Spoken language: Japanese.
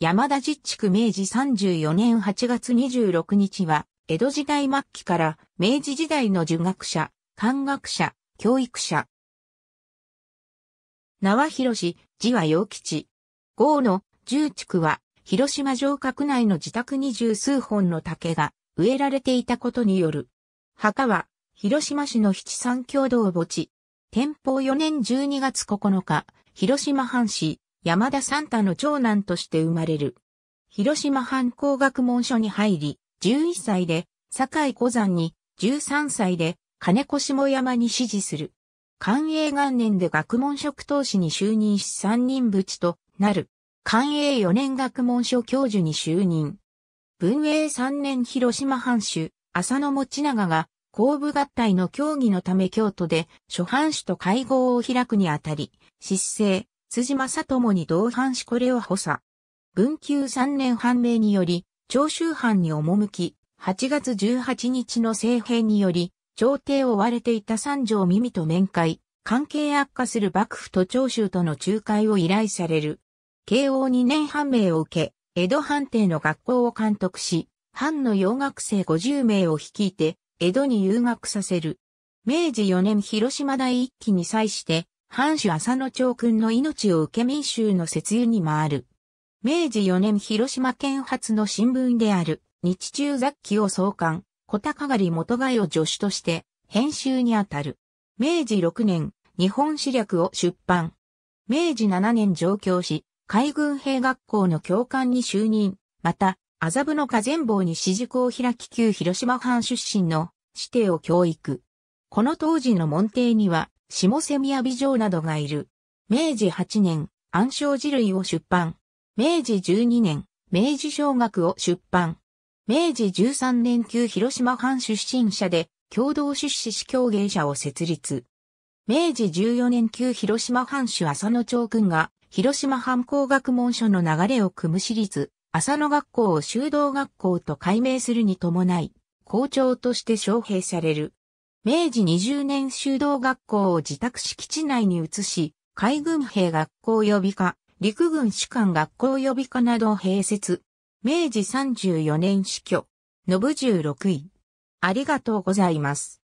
山田実地区明治34年8月26日は、江戸時代末期から明治時代の儒学者、漢学者、教育者。縄広氏、字は陽吉。豪の重区は、広島城郭内の自宅に十数本の竹が植えられていたことによる。墓は、広島市の七三共同墓地。天保4年12月9日、広島藩市、山田三太の長男として生まれる。広島藩工学門所に入り、11歳で、堺小山に、13歳で、金子下山に指示する。寛永元年で学問職当資に就任し三人仏となる。寛永四年学問所教授に就任。文永三年広島藩主、浅野持長が、公部合体の協議のため京都で、諸藩主と会合を開くにあたり、失政、辻正友に同伴しこれを補佐。文久三年判明により、長州藩に赴き、8月18日の政変により、朝廷を追われていた三条耳と面会、関係悪化する幕府と長州との仲介を依頼される。慶応二年判明を受け、江戸藩邸の学校を監督し、藩の洋学生50名を率いて、江戸に遊学させる。明治4年広島第一期に際して、藩主浅野長君の命を受け民衆の節油に回る。明治4年広島県発の新聞である日中雑記を創刊、小高狩元貝を助手として編集にあたる。明治6年、日本史略を出版。明治7年上京し、海軍兵学校の教官に就任。また、麻布の河前坊に私塾を開き旧広島藩出身の指定を教育。この当時の門弟には、下瀬宮美城などがいる。明治8年、暗証事類を出版。明治12年、明治小学を出版。明治13年級広島藩出身者で、共同出資司教芸者を設立。明治14年級広島藩主浅野長君が、広島藩工学文書の流れを組む私立、浅野学校を修道学校と改名するに伴い、校長として招聘される。明治20年修道学校を自宅敷地内に移し、海軍兵学校予備科、陸軍士官学校予備科などを併設。明治34年死去。信16位。ありがとうございます。